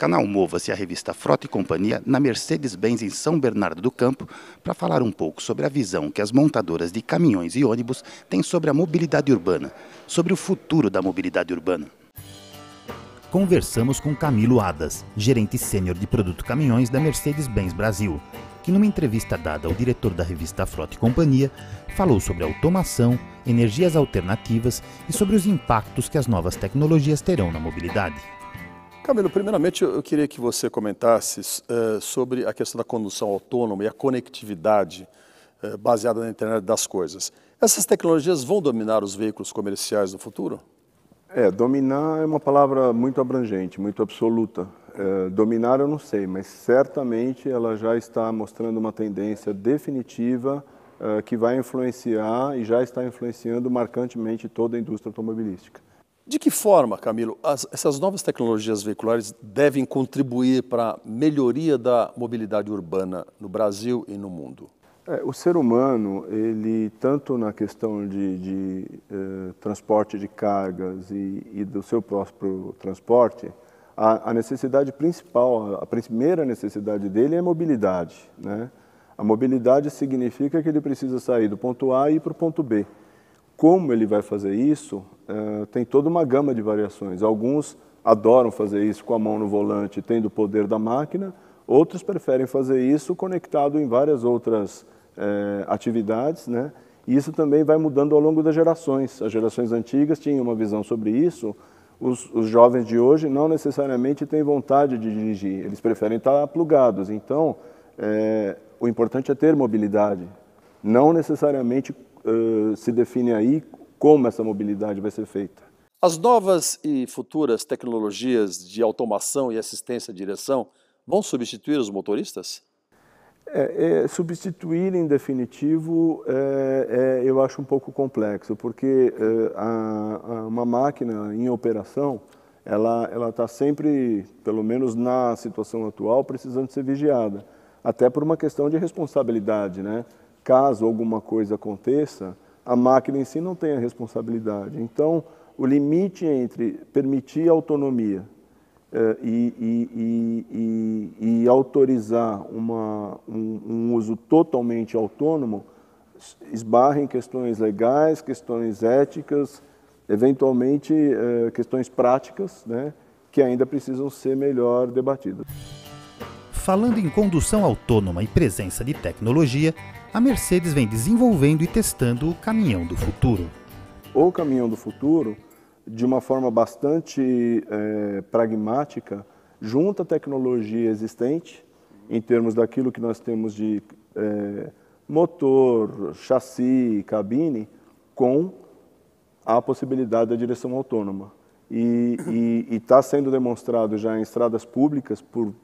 Canal Mova-se a revista Frota e Companhia na Mercedes-Benz em São Bernardo do Campo para falar um pouco sobre a visão que as montadoras de caminhões e ônibus têm sobre a mobilidade urbana, sobre o futuro da mobilidade urbana. Conversamos com Camilo Adas, gerente sênior de produto caminhões da Mercedes-Benz Brasil, que numa entrevista dada ao diretor da revista Frota e Companhia, falou sobre automação, energias alternativas e sobre os impactos que as novas tecnologias terão na mobilidade. Camilo, primeiramente eu queria que você comentasse uh, sobre a questão da condução autônoma e a conectividade uh, baseada na internet das coisas. Essas tecnologias vão dominar os veículos comerciais no futuro? É, dominar é uma palavra muito abrangente, muito absoluta. É, dominar eu não sei, mas certamente ela já está mostrando uma tendência definitiva eh, que vai influenciar e já está influenciando marcantemente toda a indústria automobilística. De que forma, Camilo, as, essas novas tecnologias veiculares devem contribuir para a melhoria da mobilidade urbana no Brasil e no mundo? É, o ser humano, ele tanto na questão de, de eh, transporte de cargas e, e, do seu próprio transporte, a, a, necessidade principal, a primeira necessidade dele é mobilidade. Né? A mobilidade significa que ele precisa sair do ponto A e ir para o ponto B como ele vai fazer isso, uh, tem toda uma gama de variações. Alguns adoram fazer isso com a mão no volante, tendo o poder da máquina, outros preferem fazer isso conectado em várias outras eh, atividades, né? E isso também vai mudando ao longo das gerações. As gerações antigas tinham uma visão sobre isso, os, os jovens de hoje não necessariamente têm vontade de dirigir, eles preferem estar plugados. Então, eh, o importante é ter mobilidade, não necessariamente eh, se define aí como essa mobilidade vai ser feita? As novas e futuras tecnologias de automação e assistência à direção vão substituir os motoristas? É, é, substituir em definitivo é, é eu acho um pouco complexo, porque é, a, a, uma máquina em operação ela está sempre, pelo menos na situação atual, precisando ser vigiada, até por uma questão de responsabilidade. Né? caso alguma coisa aconteça, a máquina em si não tem a responsabilidade. Então, o limite entre permitir autonomia eh, e, e, e, e, autorizar uma, um, um, uso totalmente autônomo esbarra em questões legais, questões éticas, eventualmente eh, questões práticas, né, que ainda precisam ser melhor debatidas. Falando em condução autônoma e presença de tecnologia, a Mercedes vem desenvolvendo e testando o caminhão do futuro. O caminhão do futuro, de uma forma bastante é, pragmática, junta a tecnologia existente, em termos daquilo que nós temos de é, motor, chassi, cabine, com a possibilidade da direção autônoma. E está sendo demonstrado já em estradas públicas por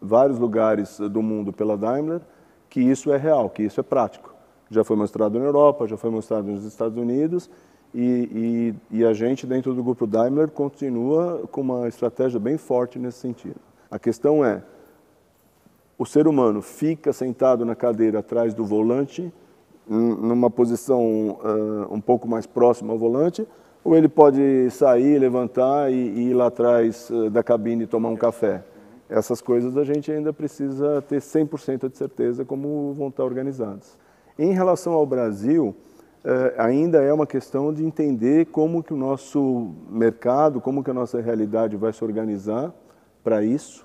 vários lugares eh, do mundo pela Daimler que isso é real, que isso é prático. Já foi mostrado na Europa, já foi mostrado nos Estados Unidos e, e, e a gente dentro do grupo Daimler continua com uma estratégia bem forte nesse sentido. A questão é, o ser humano fica sentado na cadeira atrás do volante, numa posição uh, um pouco mais próxima ao volante, ou ele pode sair, levantar e, e ir lá atrás eh, da cabine e tomar um café? Essas coisas a gente ainda precisa ter 100% de certeza como vão estar organizadas. Em relação ao Brasil, eh, ainda é uma questão de entender como que o nosso mercado, como que a nossa realidade vai se organizar para isso,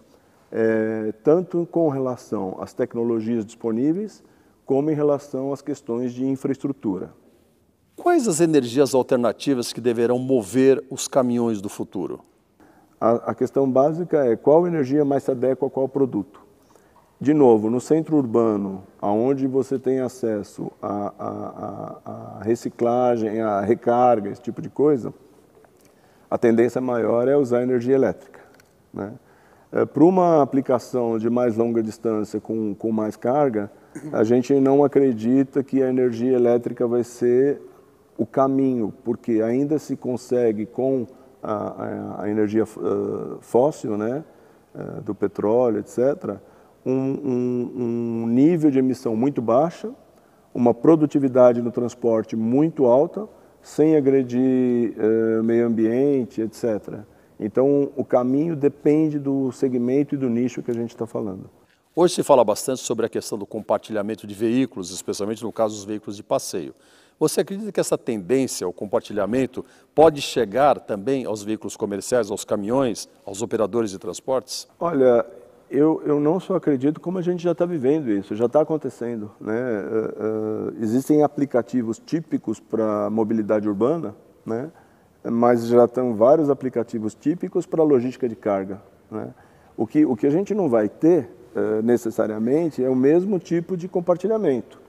eh, tanto com relação às tecnologias disponíveis, como em relação às questões de infraestrutura. Quais as energias alternativas que deverão mover os caminhões do futuro? A, a questão básica é qual energia mais se adequa a qual produto. De novo, no centro urbano, aonde você tem acesso à reciclagem, à recarga, esse tipo de coisa, a tendência maior é usar energia elétrica. Né? É, Para uma aplicação de mais longa distância com, com mais carga, a gente não acredita que a energia elétrica vai ser o caminho, porque ainda se consegue com a, a energia fóssil, né, do petróleo, etc., um, um, um nível de emissão muito baixa, uma produtividade no transporte muito alta, sem agredir meio ambiente, etc. Então, o caminho depende do segmento e do nicho que a gente está falando. Hoje se fala bastante sobre a questão do compartilhamento de veículos, especialmente no caso dos veículos de passeio. Você acredita que essa tendência ao compartilhamento pode chegar também aos veículos comerciais, aos caminhões, aos operadores de transportes? Olha, eu, eu não só acredito como a gente já está vivendo isso, já está acontecendo. Né? Uh, uh, existem aplicativos típicos para mobilidade urbana, né? mas já estão vários aplicativos típicos para logística de carga. Né? O, que, o que a gente não vai ter uh, necessariamente é o mesmo tipo de compartilhamento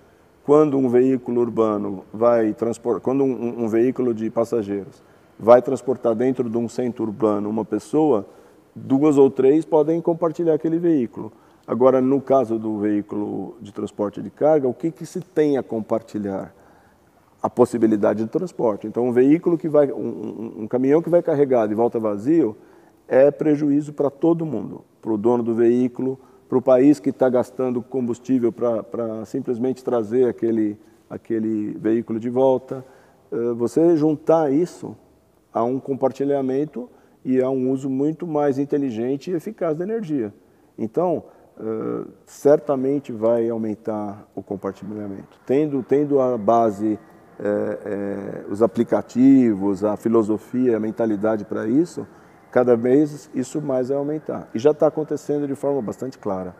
quando um veículo urbano vai transportar, quando um, um, veículo de passageiros vai transportar dentro de um centro urbano uma pessoa, duas ou três podem compartilhar aquele veículo. Agora, no caso do veículo de transporte de carga, o que, que se tem a compartilhar? A possibilidade de transporte. Então, um veículo que vai, um, um caminhão que vai carregado e volta vazio é prejuízo para todo mundo, para o dono do veículo, para o país que está gastando combustível para simplesmente trazer aquele, aquele veículo de volta. Eh, você juntar isso a um compartilhamento e a um uso muito mais inteligente e eficaz da energia. Então, eh, certamente vai aumentar o compartilhamento. Tendo, tendo a base, é, é, os aplicativos, a filosofia, a mentalidade para isso, Cada mês isso mais vai aumentar. E já está acontecendo de forma bastante clara.